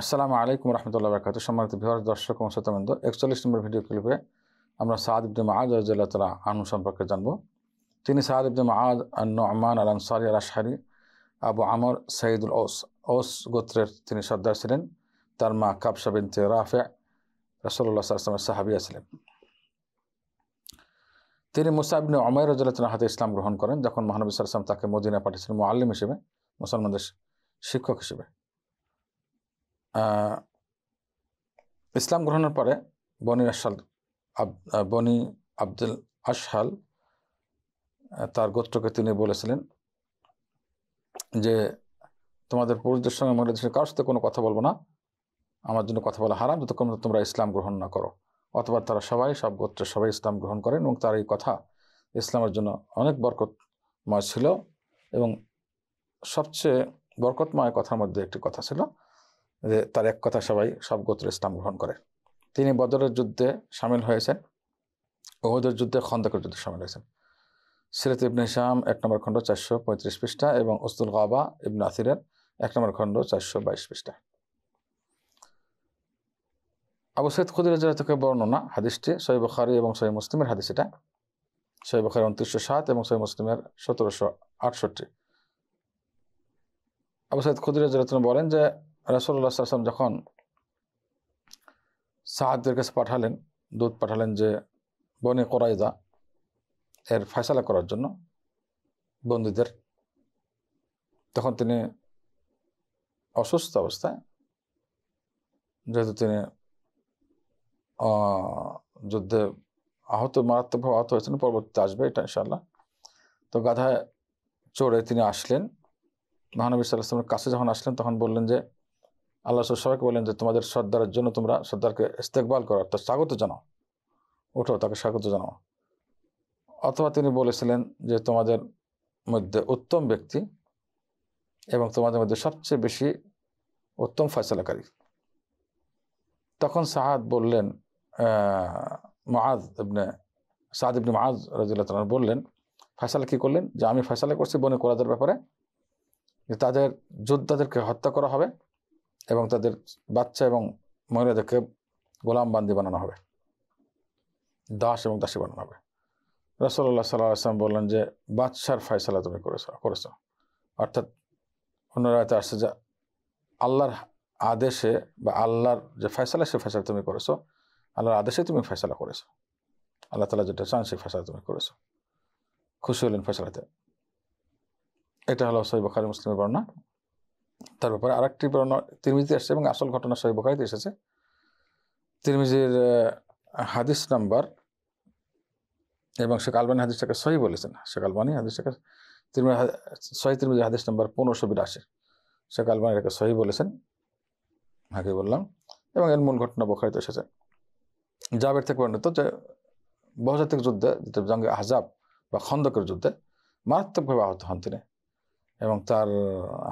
আসসালামু আলাইকুম রহমতুল্লাহ বরকাত সম্মানিত বিহার দর্শক এবং শ্রোতাবৃন্দ একচল্লিশ নম্বর ভিডিও ক্লিপে আমরা সাদ ইবদে আজ রাজিয়াল্লাহ তালা আনু সম্পর্কে জানব তিনি সাদ আজ মাহাজ নমান আল আনসারি আল আশহারি আবু আমর সঈদুল ওস ওস গোত্রের তিনি সর্দার ছিলেন তার মা কাবসা বিনতে রাফে রসল্লা সাল্লামের সাহাবিয়া ছিলেন তিনি মুসাইবিন অমর রাজিয়াল্লাহ হাতে ইসলাম গ্রহণ করেন যখন মহানবী সাল্লাম তাকে মদিনা পাঠিয়েছিলেন মোয়াল্লিম হিসেবে মুসলমানদের শিক্ষক হিসেবে ইসলাম গ্রহণের পরে বনি আশাল বনি আব্দুল আশহাল তার গোত্রকে তিনি বলেছিলেন যে তোমাদের পুরুষদের সঙ্গে মহিলাদের সঙ্গে কারোর সাথে কোনো কথা বলবো না আমার জন্য কথা বলা হারাম যতক্ষণ তোমরা ইসলাম গ্রহণ না করো অথবা তারা সবাই সব গোত্রে সবাই ইসলাম গ্রহণ করেন এবং তার এই কথা ইসলামের জন্য অনেক বরকতময় ছিল এবং সবচেয়ে বরকতময় কথার মধ্যে একটি কথা ছিল যে তার এক কথা সবাই সব গোত্র ইসলাম গ্রহণ করে তিনি বদরের যুদ্ধে সামিল হয়েছেন ওহদের যুদ্ধে খন্দকের যুদ্ধে সামিল হয়েছেন সিরত ইবনে হিসাম এক নম্বর খণ্ড চারশো পঁয়ত্রিশ পৃষ্ঠা এবং উস্তুল গাবা ইবন আসিরের এক নম্বর খণ্ড চারশো বাইশ পৃষ্ঠা আবু সৈয়দ খুদির থেকে বর্ণনা হাদিসটি সৈয় বখারি এবং সৈয় মুসলিমের হাদিস এটা সৈয় বখারি উনত্রিশশো সাত এবং সৈয় মুসলিমের সতেরোশো আটষট্টি আবু সৈয়দ খুদির বলেন যে রাসুল্লাহ সাল্লাম যখন সাহায্যের কাছে পাঠালেন দুধ পাঠালেন যে বনে করাইদা এর ফয়সালা করার জন্য বন্ধুদের তখন তিনি অসুস্থ অবস্থায় যেহেতু তিনি যুদ্ধে আহত মারাত্মকভাবে আহত হয়েছেন পরবর্তীতে আসবে এটা ইনশাল্লাহ তো গাধায় চড়ে তিনি আসলেন মহানবী সাল্লাহামের কাছে যখন আসলেন তখন বললেন যে আল্লাহ সবাইকে বলেন যে তোমাদের সর্দারের জন্য তোমরা সর্দারকে ইস্তেকবাল করো অর্থাৎ স্বাগত জানাও ওঠো তাকে স্বাগত জানাও অথবা তিনি বলেছিলেন যে তোমাদের মধ্যে উত্তম ব্যক্তি এবং তোমাদের মধ্যে সবচেয়ে বেশি উত্তম ফয়সলাকারী তখন সাহাদ বললেন মাজ ইবনে সাদ ইবনে মাজ রাজিল্লাহ বললেন ফয়সালা কী করলেন যে আমি ফয়সালা করছি বনে কোরাদের ব্যাপারে যে তাদের যোদ্ধাদেরকে হত্যা করা হবে এবং তাদের বাচ্চা এবং মহিলাদেরকে গোলাম বান্দি বানানো হবে দাস এবং দাসী বানানো হবে রসল্লাহ সাল্লাহ আসলাম বললেন যে বাদশার ফয়সালা তুমি করেছ করেছ অর্থাৎ অন্যরা এতে আসছে যে আল্লাহর আদেশে বা আল্লাহর যে ফয়সালা সে ফয়সালা তুমি করেছো আল্লাহর আদেশে তুমি ফয়সালা করেছো আল্লাহ তালা যেটা চান সেই ফয়সালা তুমি করেছো খুশি হলেন ফয়সালাতে এটা হলো সৈব খারি মুসলিমের বর্ণনা তার আর আরেকটি বর্ণ তিরমিজি আসছে এবং আসল ঘটনা সহি বকাইতে এসেছে তিরমিজির হাদিস নাম্বার এবং শেখ আলবানী হাদিসটাকে সহি বলেছেন শেখ আলবানী হাদিসটাকে তিরমিজ সহি তিরমিজি হাদিস নাম্বার পনেরোশো বিরাশি শেখ আলবানি এটাকে সহি বলেছেন আগে বললাম এবং এর মূল ঘটনা বখারিতে এসেছে জাবের থেকে বর্ণিত যে বহুজাতিক যুদ্ধে যেটা জঙ্গে আহজাব বা খন্দকের যুদ্ধে মারাত্মকভাবে আহত হন তিনি এবং তার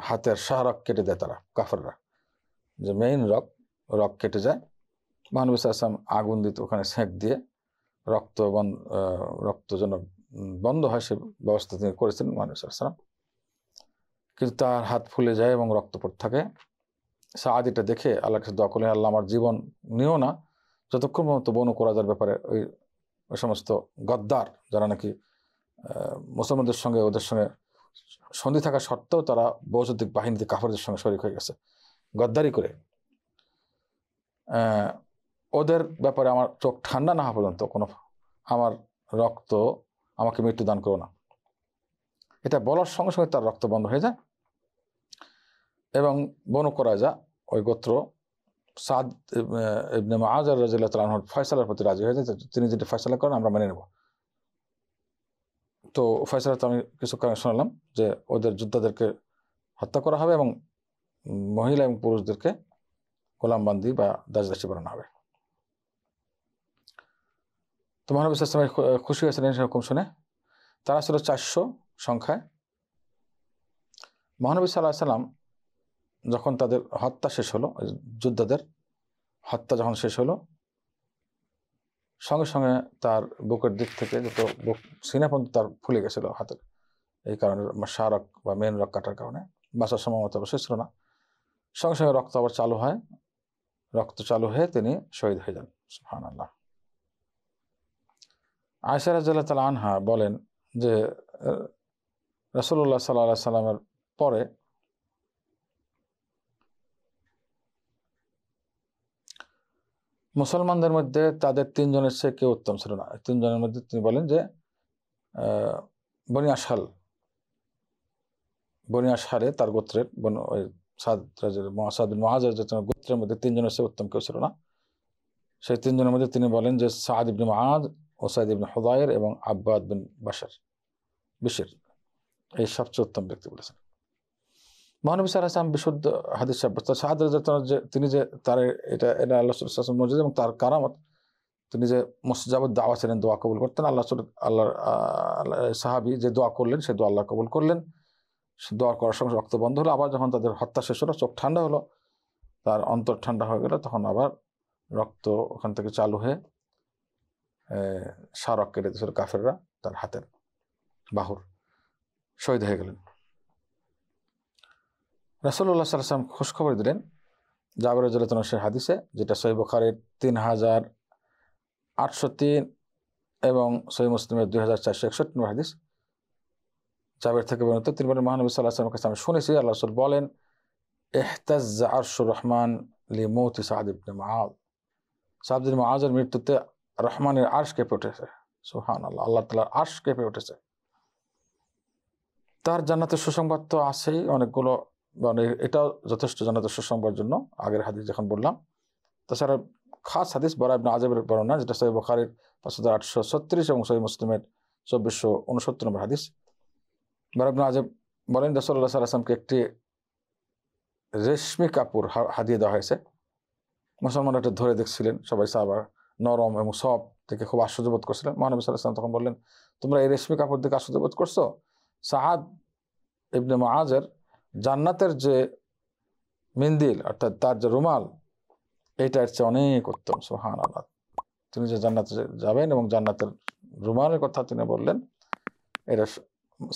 হাতের শাহরক কেটে দেয় তারা কাফাররা যে মেইন রক রক কেটে যায় মহানবী আসলাম আগুন দিতে ওখানে সেঁক দিয়ে রক্ত বন্ধ রক্ত যেন বন্ধ হয় সে ব্যবস্থা তিনি করেছিলেন মহানবী আসলাম কিন্তু তার হাত ফুলে যায় এবং রক্ত পড়তে থাকে সে এটা দেখে আল্লাহ কাছে দখল আল্লাহ আমার জীবন নিও না যতক্ষণ পর্যন্ত বনু করাজার ব্যাপারে ওই সমস্ত গদ্দার যারা নাকি মুসলমানদের সঙ্গে ওদের সঙ্গে সন্ধি থাকা সত্ত্বেও তারা বহুজাতিক বাহিনীতে কাফারদের সঙ্গে শরিক হয়ে গেছে গদ্দারি করে ওদের ব্যাপারে আমার চোখ ঠান্ডা না হওয়া পর্যন্ত কোনো আমার রক্ত আমাকে মৃত্যুদান করো না এটা বলার সঙ্গে সঙ্গে তার রক্ত বন্ধ হয়ে যায় এবং বন করা যা ওই গোত্র সাদ ইবনে মাহাজার রাজিল্লাহ তালাহর ফয়সালার প্রতি রাজি হয়ে যায় তিনি যেটা ফয়সালা করেন আমরা মেনে নেব তো তো আমি কিছু শোনালাম যে ওদের যোদ্ধাদেরকে হত্যা করা হবে এবং মহিলা এবং পুরুষদেরকে গোলামবান্দি বা দাসী বানানো হবে তো মহানবী ইসলামের খুশি হয়েছিলেন সেরকম শুনে তারা ছিল চারশো সংখ্যায় মহানবী সাল্লাহ সাল্লাম যখন তাদের হত্যা শেষ হলো যোদ্ধাদের হত্যা যখন শেষ হলো সঙ্গে সঙ্গে তার বুকের দিক থেকে যত বুক সিনে পর্যন্ত তার ফুলে গেছিলো হাতের এই কারণে সারক বা মেন রক কাটার কারণে বাঁচার সময় মতো অবশ্যই ছিল না সঙ্গে সঙ্গে রক্ত আবার চালু হয় রক্ত চালু হয়ে তিনি শহীদ হয়ে যান সুহান আল্লাহ আয়সার রাজাল্লাহ তালা আনহা বলেন যে রসুল্লাহ সাল্লাহ সাল্লামের পরে মুসলমানদের মধ্যে তাদের তিনজনের চেয়ে কেউ উত্তম ছিল না তিনজনের মধ্যে তিনি বলেন যে বনিয়া আশাল বনিয়া আশালে তার গোত্রের বন ওই সাদ রাজের মহাসাদুল মহাজাজের গোত্রের মধ্যে তিনজনের চেয়ে উত্তম কেউ ছিল না সেই তিনজনের মধ্যে তিনি বলেন যে সাদ ইবনে ও ওসাইদ ইবিন হদায়ের এবং আব্বাদ বিন বাসার বিশ্বের এই সবচেয়ে উত্তম ব্যক্তি বলেছেন মহানবী সাল্লাহাম বিশুদ্ধ হাদিস সাব্যস্ত সাহায্য যে তিনি যে তার এটা এটা আল্লাহ মসজিদ এবং তার কারামত তিনি যে মুস্তাবত দাওয়া ছিলেন দোয়া কবুল করতেন আল্লাহ আল্লাহ সাহাবি যে দোয়া করলেন সে দোয়া আল্লাহ কবুল করলেন সে দোয়া করার সঙ্গে রক্ত বন্ধ হলো আবার যখন তাদের হত্যা শেষ হলো চোখ ঠান্ডা হলো তার অন্তর ঠান্ডা হয়ে গেল তখন আবার রক্ত ওখান থেকে চালু হয়ে সারক কেটে দিয়েছিল কাফেররা তার হাতের বাহুর শহীদ হয়ে গেলেন রাসুল্লাহ সাল্লাম খোঁজখবর দিলেন জাবের জলাতনসের হাদিসে যেটা সহি বখারের তিন হাজার আটশো তিন এবং সহি মুসলিমের দুই হাজার চারশো একষট্টি নম্বর হাদিস জাবের থেকে তিনি বলেন মহানবী সাল্লাহামের কাছে আমি শুনেছি আল্লাহ রসুল বলেন এহতাজ আরশুর রহমান লি মৌতি সাহাদিবিন ইবনে মাহাদ সাহাবিন মাহাজের মৃত্যুতে রহমানের আর্শ কেঁপে উঠেছে সুহান আল্লাহ আল্লাহ তাল্লাহ আর্শ কেঁপে উঠেছে তার জান্নাতের সুসংবাদ তো আছেই অনেকগুলো মানে এটাও যথেষ্ট জনদর্শ সংবার জন্য আগের হাদিস যখন বললাম তাছাড়া খাস হাদিস বরা ইবনা আজবের বর্ণনা যেটা সহি বখারের পাঁচ হাজার আটশো ছত্রিশ এবং সহি মুসলিমের চব্বিশশো উনসত্তর নম্বর হাদিস বরা ইবনা আজেব বলেন সাল সাল্লাহামকে একটি রেশমি কাপড় হাদিয়ে দেওয়া হয়েছে মুসলমানরা এটা ধরে দেখছিলেন সবাই সাহাবার নরম এবং সব থেকে খুব আশ্চর্যবোধ করছিলেন মহানবী সাল্লাহাম তখন বললেন তোমরা এই রেশমি কাপড় থেকে আশ্চর্যবোধ করছো সাহাদ ইবনে মাহাজের জান্নাতের যে মিন্দিল অর্থাৎ তার যে রুমাল এইটার চেয়ে অনেক উত্তম সোহান আল্লাহ তিনি যে জান্নাতে যাবেন এবং জান্নাতের রুমালের কথা তিনি বললেন এটা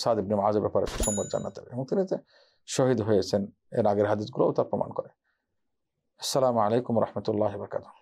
সাদিবনে মাজের ব্যাপারে সুসংবাদ জান্নাতের এবং তিনি শহীদ হয়েছেন এর আগের হাদিসগুলোও তা প্রমাণ করে আসসালামু আলাইকুম রহমতুল্লাহ বরকাতুহ